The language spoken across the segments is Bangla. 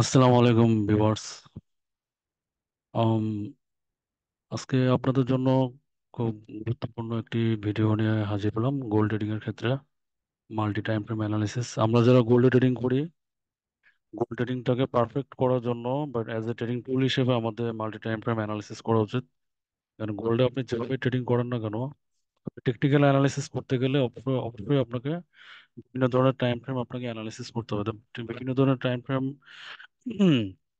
আসসালামু আলাইকুম হ্যাঁ। ভিউয়ার্স আজকে আপনাদের জন্য খুব গুরুত্বপূর্ণ একটি ভিডিও নিয়ে হাজির হলাম গোল্ড ট্রেডিং এর ক্ষেত্রে মাল্টি টাইম ফ্রেম অ্যানালিসিস আমরা যারা গোল্ড ট্রেডিং করি গোল্ড ট্রেডিংটাকে পারফেক্ট করার জন্য but as a trading tool হিসেবে আমাদের মাল্টি টাইম ফ্রেম অ্যানালিসিস করা উচিত কারণ গোল্ডে আপনি যেভাবে ট্রেডিং করেন না কেন টেকনিক্যাল অ্যানালাইসিস করতে গেলে অবশ্যই আপনাকে বিভিন্ন ধরনের টাইম ফ্রেম আপনাকে অ্যানালাইসিস করতে হবে বিভিন্ন ধরনের টাইম ফ্রেম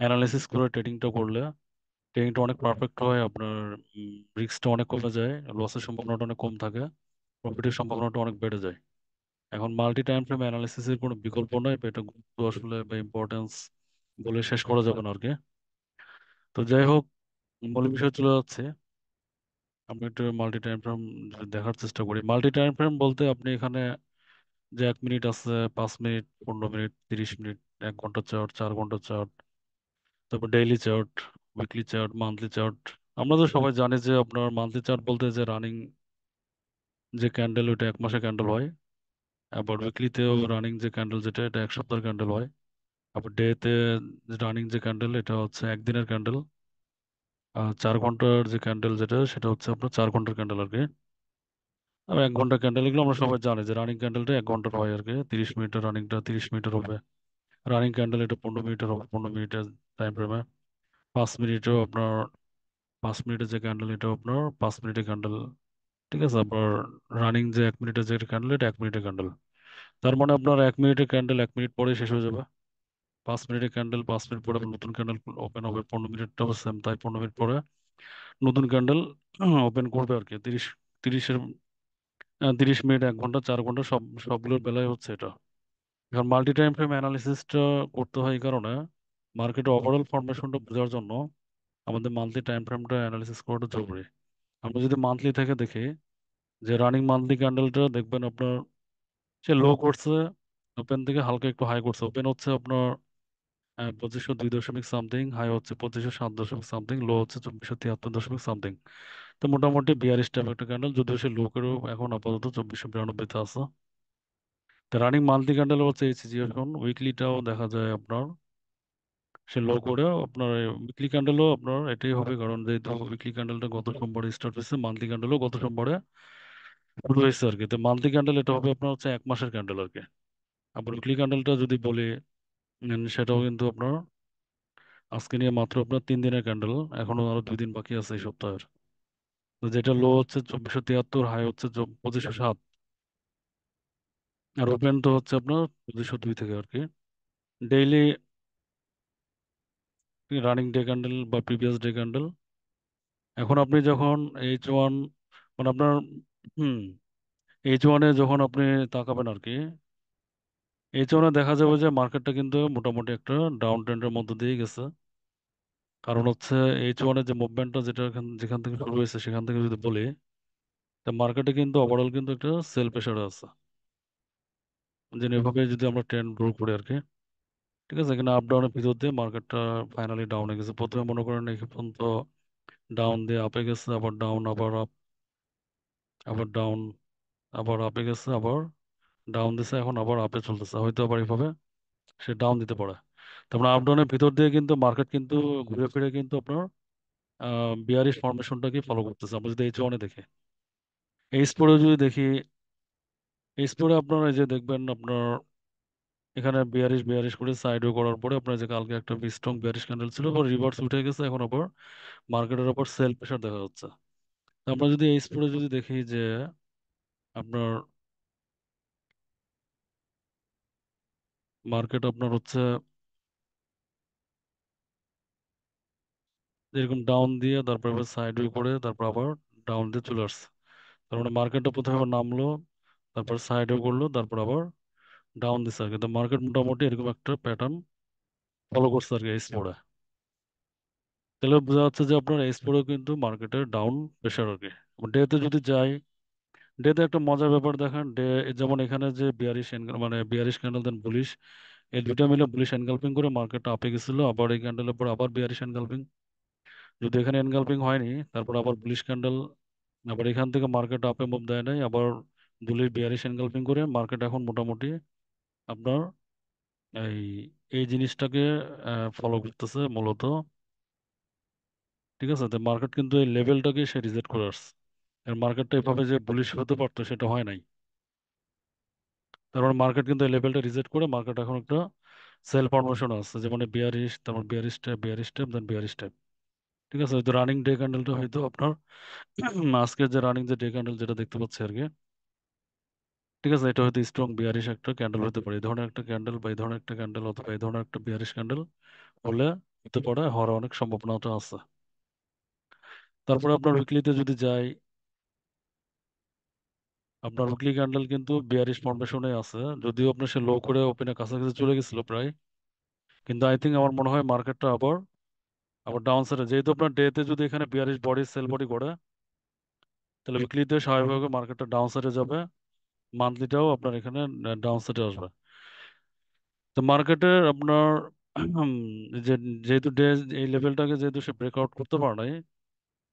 অ্যানালাইসিস করে ট্রেডিংটা করলে ট্রেডিংটা অনেক পারফেক্ট হয় আপনার রিস্কটা অনেক কমে যায় লসের সম্ভাবনাটা অনেক কম থাকে প্রফিটের সম্ভাবনাটা অনেক বেড়ে যায় এখন মাল্টি টাইম ফ্রেম অ্যানালাইসিসের কোনো বিকল্প নয় বা এটা গুরুত্ব আসলে বা ইম্পর্টেন্স বলে শেষ করা যাবে না আর কি তো যাই হোক মূল বিষয় চলে যাচ্ছে আমি একটু মাল্টি টাইম ফ্রেম দেখার চেষ্টা করি মাল্টি টাইম ফ্রেম বলতে আপনি এখানে যে এক মিনিট আছে পাঁচ মিনিট পনেরো মিনিট তিরিশ মিনিট এক ঘন্টা চার্ট চার ঘন্টা চার্ট তারপর daily chart weekly chart monthly chart আমরা তো সবাই জানি যে আপনার মান্থলি চার্ট বলতে যে রানিং যে ক্যান্ডেল ওইটা এক মাসে ক্যান্ডেল হয় আবার উইকলিতেও রানিং যে ক্যান্ডেল যেটা এটা এক সপ্তাহের ক্যান্ডেল হয় আবার ডেতে রানিং যে ক্যান্ডেল এটা হচ্ছে একদিনের ক্যান্ডেল চার ঘন্টার যে ক্যান্ডেল যেটা সেটা হচ্ছে আপনার চার ঘন্টার ক্যান্ডেল আর কি আর এক ঘন্টা ক্যান্ডেল এগুলো আমরা সবাই জানি যে রানিং ক্যান্ডেলটা এক ঘন্টার হয় আর কি তিরিশ মিনিটের রানিংটা তিরিশ মিনিটের হবে রানিং ক্যান্ডেল এটা পনেরো মিনিটের হবে পনেরো মিনিটের টাইম ফ্রেমে পাঁচ মিনিটেও আপনার পাঁচ মিনিটের যে ক্যান্ডেল এটাও আপনার পাঁচ মিনিটের ক্যান্ডেল ঠিক আছে আপনার রানিং যে এক মিনিটের যে ক্যান্ডেল এটা এক মিনিটের ক্যান্ডেল তার মানে আপনার এক মিনিটের ক্যান্ডেল এক মিনিট পরে শেষ হয়ে যাবে পাঁচ মিনিটে ক্যান্ডেল পাঁচ মিনিট পরে আবার নতুন ক্যান্ডেল ওপেন হবে পনেরো মিনিটটাও সেম তাই পনেরো মিনিট পরে নতুন ক্যান্ডেল ওপেন করবে আর কি তিরিশ তিরিশের তিরিশ মিনিট এক ঘন্টা চার ঘন্টা সব সবগুলোর বেলায় হচ্ছে এটা এখন মাল্টি টাইম ফ্রেম অ্যানালিসিসটা করতে হয় এই কারণে মার্কেটের ওভারঅল ফরমেশনটা বোঝার জন্য আমাদের মান্থলি টাইম ফ্রেমটা অ্যানালিসিস করাটা জরুরি আমরা যদি মান্থলি থেকে দেখি যে রানিং মান্থলি ক্যান্ডেলটা দেখবেন আপনার সে লো করছে ওপেন থেকে হালকা একটু হাই করছে ওপেন হচ্ছে আপনার হ্যাঁ, পঁচিশশো দুই দশমিক সামথিং হাই হচ্ছে পঁচিশশো সাত দশমিক সামথিং লো হচ্ছে চব্বিশশো তিয়াত্তর দশমিক সামথিং তো মোটামুটি বিয়ারিশ টাইপ একটা ক্যান্ডেল যদিও সে লো করেও এখন আপাতত চব্বিশশো বিরানব্বইতে আছে তো রানিং মাল্টি ক্যান্ডেল হচ্ছে এই সিচুয়েশন উইকলিটাও দেখা যায় আপনার সে লো করে আপনার উইকলি ক্যান্ডেলও আপনার এটাই হবে কারণ যেহেতু উইকলি ক্যান্ডেলটা গত সোমবারে স্টার্ট হয়েছে মান্থলি ক্যান্ডেলও গত সোমবারে শুরু হয়েছে আর কি তো মান্থলি ক্যান্ডেল এটা হবে আপনার হচ্ছে এক মাসের ক্যান্ডেল আর কি আবার উইকলি ক্যান্ডেলটা যদি বলি সেটাও কিন্তু আপনার আজকে নিয়ে মাত্র আপনার তিন দিনের ক্যান্ডেল এখনো আরো দুই দিন বাকি আছে এই সপ্তাহের যেটা লো হচ্ছে চব্বিশশো তিয়াত্তর হাই হচ্ছে পঁচিশশো সাত আর ওপেন তো হচ্ছে আপনার পঁচিশশো দুই থেকে আর কি ডেইলি রানিং ডে ক্যান্ডেল বা প্রিভিয়াস ডে ক্যান্ডেল এখন আপনি যখন এইচ ওয়ান মানে আপনার হুম এইচ ওয়ানে যখন আপনি তাকাবেন আর কি এই জন্য দেখা যাবে যে মার্কেটটা কিন্তু মোটামুটি একটা ডাউন ট্রেন্ডের মধ্যে দিয়ে গেছে কারণ হচ্ছে এইচ ওয়ানের যে মুভমেন্টটা যেটা যেখান থেকে শুরু হয়েছে সেখান থেকে যদি বলি তা মার্কেটে কিন্তু ওভারঅল কিন্তু একটা সেল প্রেশার আছে যে এভাবে যদি আমরা ট্রেন্ড গ্রো করি আর কি ঠিক আছে এখানে আপ ডাউনের ভিতর দিয়ে মার্কেটটা ফাইনালি ডাউনে গেছে প্রথমে মনে করেন এই পর্যন্ত ডাউন দিয়ে আপে গেছে আবার ডাউন আবার আপ আবার ডাউন আবার আপে গেছে আবার ডাউন দিছে এখন আবার আপে চলতেছে হয়তো আবার এইভাবে সে ডাউন দিতে পারে তারপরে আপডাউনের ভিতর দিয়ে কিন্তু মার্কেট কিন্তু ঘুরে ফিরে কিন্তু আপনার বিয়ারিশ ফর্মেশনটাকে ফলো করতেছে আমরা যদি এই চনে দেখি এইচ স্পোরে যদি দেখি এইচ স্পোরে আপনার এই যে দেখবেন আপনার এখানে বিয়ারিশ বিয়ারিশ করে ও করার পরে আপনার যে কালকে একটা স্ট্রং বিয়ারিশ ক্যান্ডেল ছিল আবার রিভার্স উঠে গেছে এখন আবার মার্কেটের উপর সেল প্রেশার দেখা যাচ্ছে আমরা যদি এইচ স্পোরে যদি দেখি যে আপনার মার্কেট আপনার হচ্ছে এরকম ডাউন দিয়ে তারপর আবার সাইড ওয়ে করে তারপর আবার ডাউন দিয়ে চলে আসছে তার মানে মার্কেটটা প্রথমে আবার নামলো তারপর সাইড ওয়ে করলো তারপর আবার ডাউন দিচ্ছে আর কি তো মার্কেট মোটামুটি এরকম একটা প্যাটার্ন ফলো করছে আর কি এই স্পোর্টে তাহলে বোঝা যাচ্ছে যে আপনার এই স্পোর্টেও কিন্তু মার্কেটের ডাউন প্রেশার আর কি ডেতে যদি যাই ডেতে একটা মজার ব্যাপার দেখেন ডে যেমন এখানে যে বিয়ারিশ মানে বিয়ারিশ ক্যান্ডেল দেন বুলিশ এই দুটা মিলে বুলিশ এনগালপিং করে মার্কেটটা আপে গেছিল আবার এই ক্যান্ডেলের পর আবার বিয়ারিশ এনগালপিং যদি এখানে এনগালপিং হয়নি তারপর আবার বুলিশ ক্যান্ডেল আবার এখান থেকে মার্কেট আপে মুভ দেয় নাই আবার বুলিশ বিয়ারিশ এনগালপিং করে মার্কেট এখন মোটামুটি আপনার এই এই জিনিসটাকে ফলো করতেছে মূলত ঠিক আছে তো মার্কেট কিন্তু এই লেভেলটাকে সে রিজেক্ট করে আসছে মার্কেটটা এভাবে যে বুলিশ হতে পারতো সেটা হয় নাই তারপর মার্কেট কিন্তু এই লেভেলটা রিজেক্ট করে মার্কেট এখন একটা সেল ফর্মেশন আসছে যেমন বিয়ারিশ তারপর bearish step bearish step then bearish step ঠিক আছে হয়তো রানিং ডে ক্যান্ডেলটা হয়তো আপনার আজকের যে রানিং যে ডে ক্যান্ডেল যেটা দেখতে পাচ্ছি আর কি ঠিক আছে এটা হয়তো স্ট্রং বিয়ারিশ একটা ক্যান্ডেল হতে পারে এই ধরনের একটা ক্যান্ডেল বা এই ধরনের একটা ক্যান্ডেল অথবা এই ধরনের একটা বিয়ারিশ ক্যান্ডেল হলে হতে পারে হওয়ার অনেক সম্ভাবনাটা আছে তারপরে আপনার উইকলিতে যদি যাই আপনার উইকলি ক্যান্ডেল কিন্তু বিয়ারিশ ফর্মেশনে আছে যদিও আপনার সে লো করে ওপেনের কাছাকাছি চলে গেছিল প্রায় কিন্তু আই থিঙ্ক আমার মনে হয় মার্কেটটা আবার আবার ডাউন সাইডে যেহেতু আপনার ডেতে যদি এখানে বিয়ারিশ বডি সেল বডি করে তাহলে উইকলিতে স্বাভাবিকভাবে মার্কেটটা ডাউন সাইডে যাবে মান্থলিটাও আপনার এখানে ডাউন সাইডে আসবে তো মার্কেটে আপনার যে যেহেতু ডে এই লেভেলটাকে যেহেতু সে ব্রেকআউট করতে পারে নাই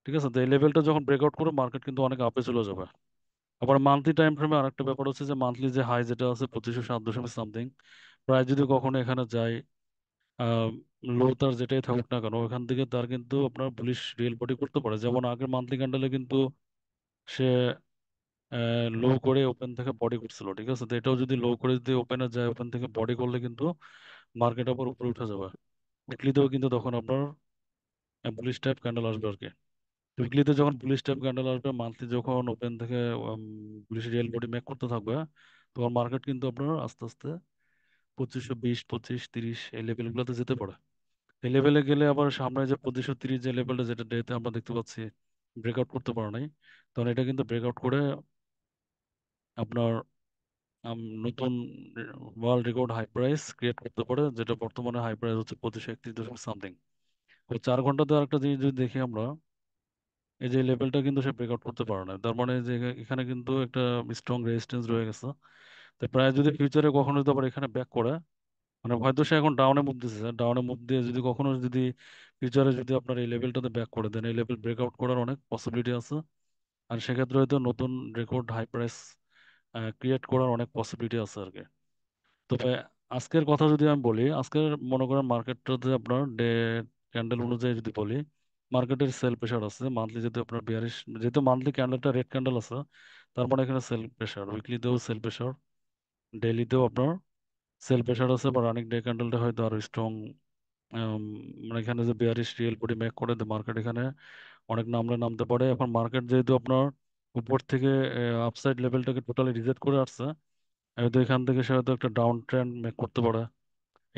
ঠিক আছে তো এই লেভেলটা যখন ব্রেকআউট করে মার্কেট কিন্তু অনেক আপে চলে যাবে আবার মান্থলি টাইম ফ্রেমে আরেকটা ব্যাপার হচ্ছে যে মান্থলি যে হাই যেটা আছে পঁচিশশো সাত দশমিক সামথিং প্রায় যদি কখনো এখানে যায় লো তার যেটাই থাকুক না কেন ওখান থেকে তার কিন্তু আপনার পুলিশ রিয়েল বডি করতে পারে যেমন আগের মান্থলি ক্যান্ডেলে কিন্তু সে লো করে ওপেন থেকে বডি করছিল ঠিক আছে তো এটাও যদি লো করে যদি ওপেনে যায় ওপেন থেকে বডি করলে কিন্তু মার্কেট আবার উপরে উঠে যাবে উঠলিতেও কিন্তু তখন আপনার বুলিশ টাইপ ক্যান্ডেল আসবে আর কি উইকলিতে যখন পুলিশ ট্যাব ক্যান্ডেল আসবে মান্থলি যখন ওপেন থেকে পুলিশ রিয়েল বডি মেক করতে থাকবে তখন মার্কেট কিন্তু আপনার আস্তে আস্তে পঁচিশশো বিশ পঁচিশ তিরিশ এই লেভেলগুলোতে যেতে পারে এই লেভেলে গেলে আবার সামনে যে পঁচিশশো তিরিশ যে লেভেলটা যেটা ডেতে আমরা দেখতে পাচ্ছি ব্রেকআউট করতে পারে নাই তখন এটা কিন্তু ব্রেকআউট করে আপনার নতুন world record high price create করতে পারে যেটা বর্তমানে হাই প্রাইস হচ্ছে পঁচিশশো একত্রিশ দশমিক সামথিং ওই চার ঘন্টাতে আরেকটা জিনিস যদি দেখি আমরা এই যে লেভেলটা কিন্তু সে ব্রেকআউট করতে পারে না তার মানে যে এখানে কিন্তু একটা স্ট্রং রেজিস্ট্যান্স রয়ে গেছে তো প্রায় যদি ফিউচারে কখনো যদি আবার এখানে ব্যাক করে মানে হয়তো সে এখন ডাউনে মুভ দিতেছে ডাউনে মুভ দিয়ে যদি কখনো যদি ফিউচারে যদি আপনার এই লেভেলটাতে ব্যাক করে দেন এই লেভেল ব্রেকআউট করার অনেক পসিবিলিটি আছে আর সেক্ষেত্রে হয়তো নতুন রেকর্ড হাই প্রাইস ক্রিয়েট করার অনেক পসিবিলিটি আছে আর কি তবে আজকের কথা যদি আমি বলি আজকের মনে করেন মার্কেটটাতে আপনার ডে ক্যান্ডেল অনুযায়ী যদি বলি মার্কেটের সেল প্রেশার আছে মান্থলি যেহেতু আপনার বিয়ারিশ যেহেতু মান্থলি ক্যান্ডেলটা রেড ক্যান্ডেল আছে তার মানে এখানে সেল প্রেশার উইকলিতেও সেল প্রেশার ডেইলিতেও আপনার সেল প্রেশার আছে বা রানিং ডে ক্যান্ডেলটা হয়তো আরো স্ট্রং মানে এখানে যে বিয়ারিশ রিয়েল বডি মেক করে দেয় মার্কেট এখানে অনেক নামলে নামতে পারে এখন মার্কেট যেহেতু আপনার উপর থেকে আপসাইড লেভেলটাকে টোটালি রিজেক্ট করে আসছে হয়তো এখান থেকে সে হয়তো একটা ডাউন ট্রেন্ড মেক করতে পারে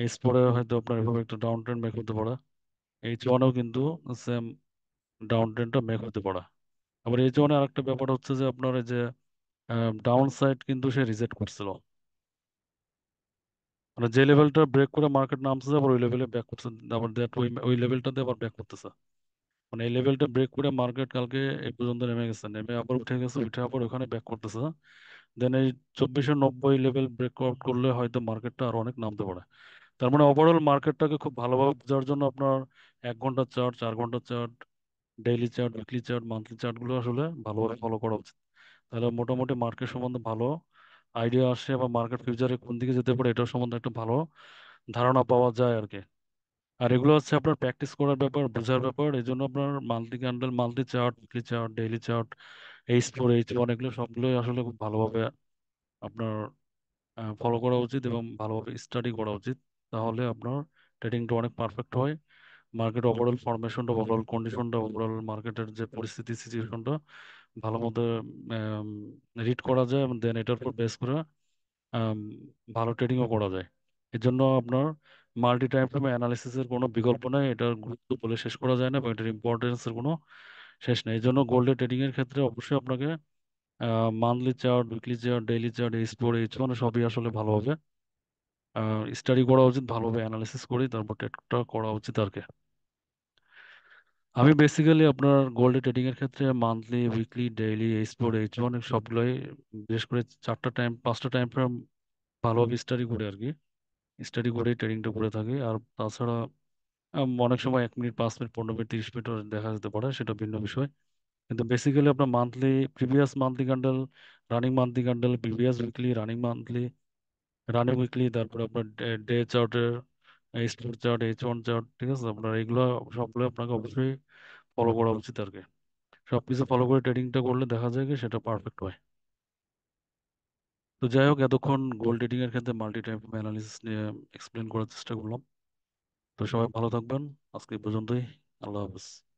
এই স্পোরে হয়তো আপনার এভাবে একটা ডাউন ট্রেন্ড মেক করতে পারে এইচ ওয়ানেও কিন্তু সেম ডাউন ট্রেন্ডটা মেক হতে পারে আবার এইচ ওয়ানে আরেকটা ব্যাপার হচ্ছে যে আপনার এই যে ডাউন সাইড কিন্তু সে রিজেক্ট করছিল মানে যে লেভেলটা ব্রেক করে মার্কেট নামছে আবার ওই লেভেলে ব্যাক করছে আবার দ্যাট ওই ওই লেভেলটাতে আবার ব্যাক করতেছে মানে এই লেভেলটা ব্রেক করে মার্কেট কালকে এই পর্যন্ত নেমে গেছে নেমে আবার উঠে গেছে উঠে আবার ওখানে ব্যাক করতেছে দেন এই চব্বিশশো নব্বই লেভেল ব্রেক আউট করলে হয়তো মার্কেটটা আরো অনেক নামতে পারে তার মানে ওভারঅল মার্কেটটাকে খুব ভালোভাবে বোঝার জন্য আপনার এক ঘন্টার চার্ট চার ঘন্টার chart daily chart weekly chart monthly চার্টগুলো আসলে ভালোভাবে ফলো করা উচিত তাহলে মোটামুটি মার্কেট সম্বন্ধে ভালো আইডিয়া আসে বা মার্কেট ফিউচারে কোন দিকে যেতে পারে এটা সম্বন্ধে একটা ভালো ধারণা পাওয়া যায় আর কি আর এগুলো হচ্ছে আপনার প্র্যাকটিস করার ব্যাপার বোঝার ব্যাপার এই জন্য আপনার monthly candle monthly chart weekly chart daily chart H four H one এগুলো সবগুলোই আসলে খুব ভালোভাবে আপনার ফলো করা উচিত এবং ভালোভাবে স্টাডি করা উচিত তাহলে আপনার ট্রেডিংটা অনেক পারফেক্ট হয় মার্কেট ওভারঅল ফরমেশনটা ওভারঅল কন্ডিশনটা ওভারঅল মার্কেটের যে পরিস্থিতি সিচুয়েশনটা ভালো মতো রিড করা যায় এবং দেন এটার উপর বেস করে ভালো ট্রেডিংও করা যায় এর জন্য আপনার মাল্টি টাইম ফ্রেম অ্যানালিসিসের কোনো বিকল্প নেই এটার গুরুত্ব বলে শেষ করা যায় না এবং এটার ইম্পর্টেন্সের কোনো শেষ নেই এই জন্য গোল্ডের ট্রেডিংয়ের ক্ষেত্রে অবশ্যই আপনাকে monthly chart weekly chart daily chart H four H one সবই আসলে ভালো হবে স্টাডি করা উচিত ভালোভাবে অ্যানালিসিস করি তারপর ট্রেডটা করা উচিত আর কি আমি বেসিক্যালি আপনার গোল্ডে ট্রেডিং এর ক্ষেত্রে monthly weekly daily H four H one সবগুলোই বিশেষ করে চারটা টাইম পাঁচটা টাইম ফ্রেম ভালোভাবে স্টাডি করে আর কি স্টাডি করে ট্রেডিংটা করে থাকি আর তাছাড়া অনেক সময় এক মিনিট পাঁচ মিনিট পনেরো মিনিট তিরিশ মিনিট দেখা যেতে পারে সেটা ভিন্ন বিষয় কিন্তু বেসিক্যালি আপনার monthly previous monthly candle running monthly candle previous weekly running monthly running weekly তারপর আপনার ডে চার্টের sport chart H one chart ঠিক আছে আপনার এইগুলো সবগুলো আপনাকে অবশ্যই ফলো করা উচিত আর কি সব কিছু ফলো করে ট্রেডিংটা করলে দেখা যায় কি সেটা পারফেক্ট হয় তো যাই হোক এতক্ষণ গোল্ড ট্রেডিং এর ক্ষেত্রে মাল্টি টাইপ অ্যানালিসিস নিয়ে এক্সপ্লেন করার চেষ্টা করলাম তো সবাই ভালো থাকবেন আজকে পর্যন্তই আল্লাহ হাফেজ